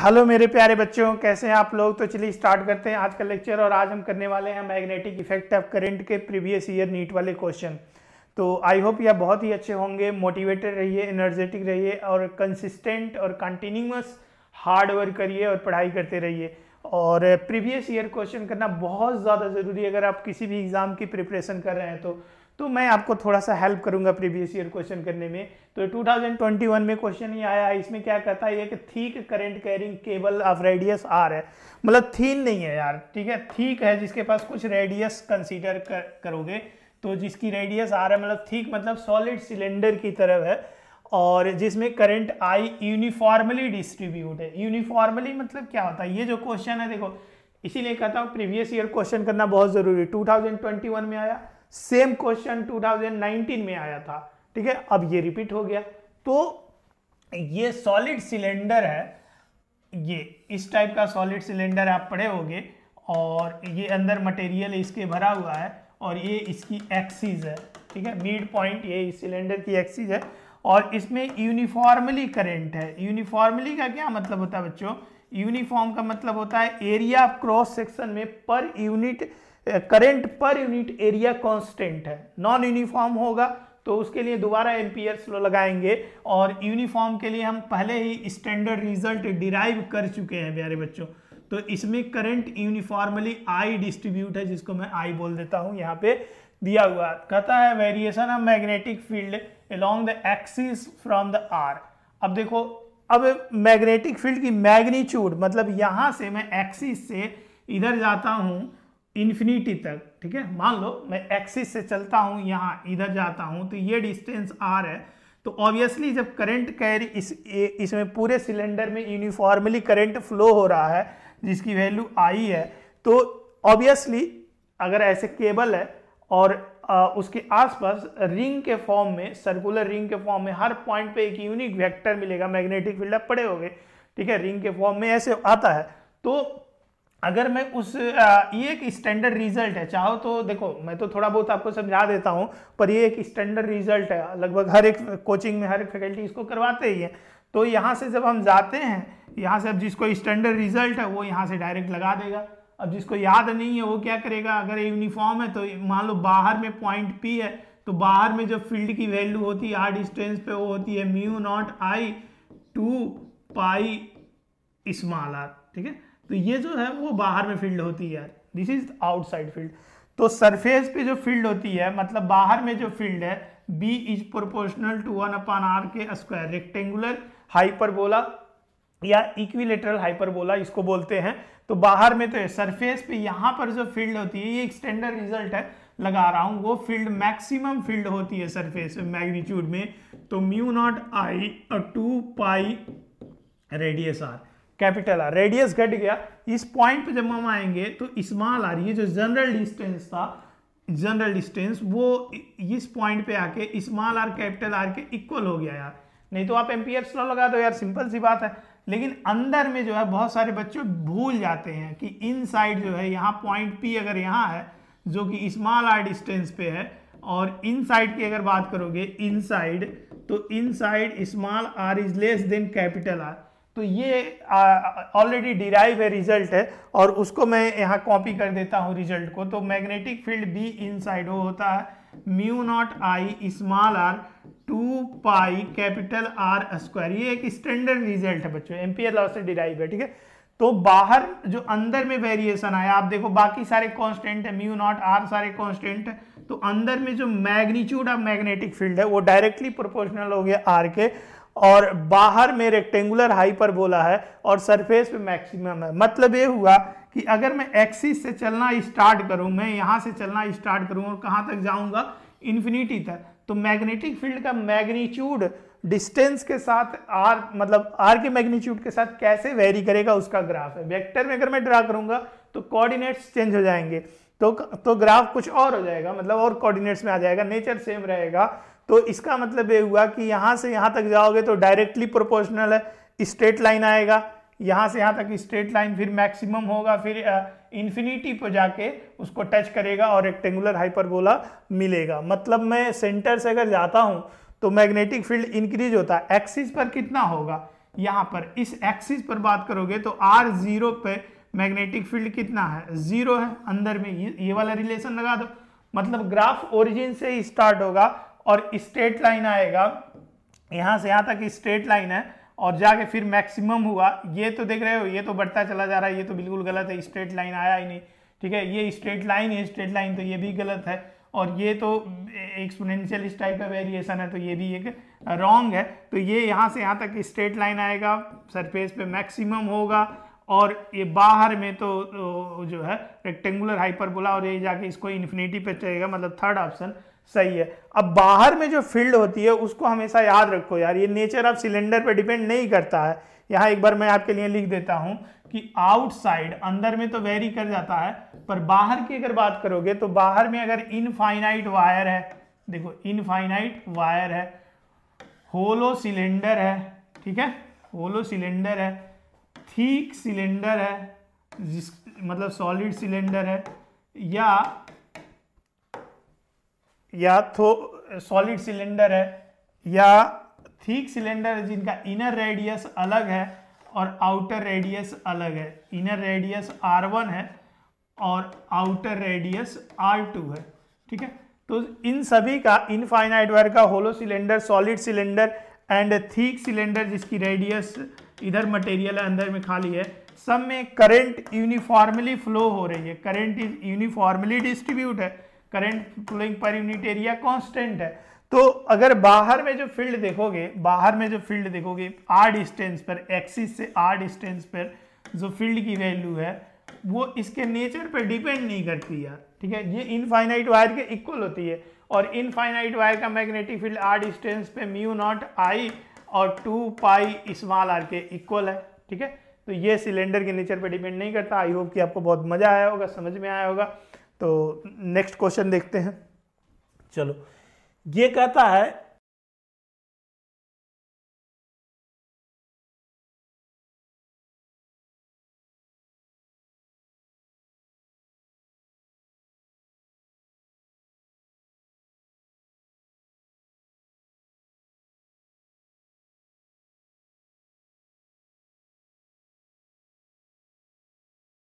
hello मेरे प्यारे बच्चों कैसे हैं आप लोग तो चलिए स्टार्ट करते हैं आज का लेक्चर और आज हम करने वाले हैं मैग्नेटिक इफेक्ट ऑफ करंट के प्रीवियस ईयर नीट वाले क्वेश्चन तो आई होप यह बहुत ही अच्छे होंगे मोटिवेटेड रहिए एनर्जेटिक रहिए और कंसिस्टेंट और कंटिन्यूस हार्ड वर्क करिए और पढ़ाई करते रहिए और प्रीवियस ईयर क्वेश्चन करना बहुत ज़्यादा ज़रूरी है अगर आप किसी भी एग्ज़ाम की प्रिपरेशन कर रहे हैं तो तो मैं आपको थोड़ा सा हेल्प करूंगा प्रीवियस ईयर क्वेश्चन करने में तो 2021 में क्वेश्चन ये आया इसमें क्या कहता है कि thick current carrying cable of radius R है मतलब थीन नहीं है यार ठीक है थीक है जिसके पास कुछ रेडियस कंसीडर कर, करोगे तो जिसकी रेडियस आर है मतलब थीक मतलब सॉलिड सिलेंडर की तरफ है और जिसमें करंट आई यूनिफॉर्मली डिस्ट्रीब्यूट है यूनिफॉर्मली मतलब क्या होता है ये जो क्वेश्चन है देखो इसीलिए कहता हूँ प्रीवियस ईयर क्वेश्चन करना बहुत ज़रूरी है टू में आया सेम क्वेश्चन 2019 में आया था ठीक है अब ये रिपीट हो गया तो ये सॉलिड सिलेंडर है ये इस टाइप का सॉलिड सिलेंडर आप पढ़े होंगे और ये अंदर मटेरियल इसके भरा हुआ है और ये इसकी एक्सीज है ठीक है मिड पॉइंट ये इस सिलेंडर की एक्सीज है और इसमें यूनिफॉर्मली करेंट है यूनिफॉर्मली का क्या मतलब होता है बच्चों यूनिफॉर्म का मतलब होता है एरिया क्रॉस सेक्शन में पर यूनिट करंट पर यूनिट एरिया कांस्टेंट है नॉन यूनिफॉर्म होगा तो उसके लिए दोबारा एम्पियर्स लो लगाएंगे और यूनिफॉर्म के लिए हम पहले ही स्टैंडर्ड रिजल्ट डिराइव कर चुके हैं प्यारे बच्चों तो इसमें करंट यूनिफॉर्मली आई डिस्ट्रीब्यूट है जिसको मैं आई बोल देता हूँ यहाँ पे दिया हुआ कहता है variation of magnetic field along the axis from the R अब देखो अब मैग्नेटिक फील्ड की मैग्नीच्यूड मतलब यहाँ से मैं एक्सिस से इधर जाता हूँ इन्फिनिटी तक ठीक है मान लो मैं एक्सिस से चलता हूँ यहाँ इधर जाता हूँ तो ये डिस्टेंस आर है तो ऑब्वियसली जब करंट कैरी इस इसमें पूरे सिलेंडर में यूनिफॉर्मली करंट फ्लो हो रहा है जिसकी वैल्यू आई है तो ऑब्वियसली अगर ऐसे केबल है और आ, उसके आसपास रिंग के फॉर्म में सर्कुलर रिंग के फॉर्म में हर पॉइंट पे एक यूनिक वेक्टर मिलेगा मैग्नेटिक फील्ड अब पड़े हो ठीक है रिंग के फॉर्म में ऐसे आता है तो अगर मैं उस ये एक स्टैंडर्ड रिजल्ट है चाहो तो देखो मैं तो थोड़ा बहुत आपको समझा देता हूँ पर ये एक स्टैंडर्ड रिजल्ट है लगभग हर एक कोचिंग में हर एक फैकल्टी इसको करवाते ही है तो यहाँ से जब हम जाते हैं यहाँ से अब जिसको स्टैंडर्ड रिजल्ट है वो यहाँ से डायरेक्ट लगा देगा अब जिसको याद नहीं है वो क्या करेगा अगर यूनिफॉर्म है तो मान लो बाहर में पॉइंट पी है तो बाहर में जो फील्ड की वैल्यू होती है आर डिस्टेंस पे वो होती है mu naught I two pi small R ठीक है तो ये जो है वो बाहर में फील्ड होती है यार दिस इज आउटसाइड फील्ड तो सरफेस पे जो फील्ड होती है मतलब बाहर में जो फील्ड है B is proportional to one upon R के स्क्वायर रेक्टेंगुलर हाइपरबोला या इक्विलेटरल हाइपरबोला इसको बोलते हैं तो बाहर में तो सरफेस पे यहां पर जो फील्ड होती है ये एक स्टैंडर्ड रिजल्ट है लगा रहा हूँ वो फील्ड मैक्सिमम फील्ड होती है सरफेस पे मैग्नीट्यूड में तो mu naught I two pi radius R capital R radius घट गया इस पॉइंट पे जब हम आएंगे तो स्मॉल आर ये जो जनरल डिस्टेंस था जनरल डिस्टेंस वो इस पॉइंट पे आके स्मॉल आर कैपिटल आर के इक्वल हो गया यार नहीं तो आप एम्पियर स्लो लगा दो यार सिंपल सी बात है लेकिन अंदर में जो है बहुत सारे बच्चे भूल जाते हैं कि साइड जो है यहाँ पॉइंट पी अगर यहाँ है जो कि स्मॉल आर डिस्टेंस पे है और साइड की अगर बात करोगे साइड तो side small R is less than capital R तो ये ऑलरेडी डिराइव है रिजल्ट है और उसको मैं यहाँ कॉपी कर देता हूँ रिजल्ट को तो मैग्नेटिक फील्ड बी इन वो होता है mu naught I small R two pi capital R square ये एक स्टैंडर्ड रिजल्ट है बच्चों एम्पियर लॉ से डिराइव है ठीक है तो बाहर जो अंदर में वेरिएशन आया आप देखो बाकी सारे कॉन्स्टेंट है म्यू नॉट आर सारे कॉन्स्टेंट है तो अंदर में जो मैग्नीट्यूड ऑफ मैग्नेटिक फील्ड है वो डायरेक्टली प्रोपोर्शनल हो गया आर के और बाहर में रेक्टेंगुलर हाई पर बोला है और सरफेस पे मैक्सिमम है मतलब ये हुआ कि अगर मैं एक्सिस से चलना स्टार्ट करूं मैं यहाँ से चलना स्टार्ट करूं और कहाँ तक जाऊँगा इन्फिनिटी तक तो मैग्नेटिक फील्ड का मैग्नीट्यूड डिस्टेंस के साथ आर मतलब आर के मैग्नीट्यूड के साथ कैसे वेरी करेगा उसका ग्राफ है वेक्टर में अगर मैं ड्रा करूंगा तो कोऑर्डिनेट्स चेंज हो जाएंगे तो तो ग्राफ कुछ और हो जाएगा मतलब और कोऑर्डिनेट्स में आ जाएगा नेचर सेम रहेगा तो इसका मतलब ये हुआ कि यहाँ से यहाँ तक जाओगे तो डायरेक्टली प्रोपोर्शनल है स्ट्रेट लाइन आएगा यहाँ से यहाँ तक स्ट्रेट लाइन फिर मैक्सिमम होगा फिर इन्फिनिटी पर जाके उसको टच करेगा और रेक्टेंगुलर हाइपरबोला मिलेगा मतलब मैं सेंटर से अगर जाता हूँ तो मैग्नेटिक फील्ड इंक्रीज होता है एक्सिस पर कितना होगा यहाँ पर इस एक्सिस पर बात करोगे तो आर जीरो पे मैग्नेटिक फील्ड कितना है जीरो है अंदर में ये, ये वाला रिलेशन लगा दो मतलब ग्राफ ओरिजिन से ही स्टार्ट होगा और स्ट्रेट लाइन आएगा यहाँ से यहाँ तक स्ट्रेट लाइन है और जाके फिर मैक्सिमम हुआ ये तो देख रहे हो ये तो बढ़ता चला जा रहा है ये तो बिल्कुल गलत है स्ट्रेट लाइन आया ही नहीं ठीक है ये स्ट्रेट लाइन है स्ट्रेट लाइन तो ये भी गलत है और ये तो एक्सपोनेंशियल इस टाइप का वेरिएशन है तो ये भी एक रॉन्ग है तो ये यहाँ से यहाँ तक स्ट्रेट लाइन आएगा सरफेस पे मैक्सिमम होगा और ये बाहर में तो, तो जो है रेक्टेंगुलर हाइपरबोला और ये जाके इसको इन्फिनिटी पे चलेगा मतलब थर्ड ऑप्शन सही है अब बाहर में जो फील्ड होती है उसको हमेशा याद रखो यार ये नेचर ऑफ सिलेंडर पर डिपेंड नहीं करता है यहाँ एक बार मैं आपके लिए लिख देता हूँ कि आउटसाइड अंदर में तो वेरी कर जाता है पर बाहर की अगर बात करोगे तो बाहर में अगर इनफाइनाइट वायर है देखो इनफाइनाइट वायर है होलो सिलेंडर है ठीक है होलो सिलेंडर है थीक सिलेंडर है जिस मतलब सॉलिड सिलेंडर है या या थो सॉलिड सिलेंडर है या थीक सिलेंडर है जिनका इनर रेडियस अलग है और आउटर रेडियस अलग है इनर रेडियस आर वन है और आउटर रेडियस आर टू है ठीक है तो इन सभी का इनफाइनाइट वायर का hollow cylinder solid cylinder and thick cylinder जिसकी रेडियस इधर मटेरियल है अंदर में खाली है सब में करंट यूनिफॉर्मली फ्लो हो रही है करंट इज यूनिफॉर्मली डिस्ट्रीब्यूट है करंट फ्लोइंग पर यूनिट एरिया कांस्टेंट है तो अगर बाहर में जो फील्ड देखोगे बाहर में जो फील्ड देखोगे आर डिस्टेंस पर एक्सिस से आर डिस्टेंस पर जो फील्ड की वैल्यू है वो इसके नेचर पर डिपेंड नहीं करती यार ठीक है ये इनफाइनाइट वायर के इक्वल होती है और इनफाइनाइट वायर का मैग्नेटिक फील्ड आर डिस्टेंस पे म्यू नॉट आई और टू पाई स्मॉल आर के इक्वल है ठीक है तो ये सिलेंडर के नेचर पे डिपेंड नहीं करता आई होप कि आपको बहुत मज़ा आया होगा समझ में आया होगा तो नेक्स्ट क्वेश्चन देखते हैं चलो ये कहता है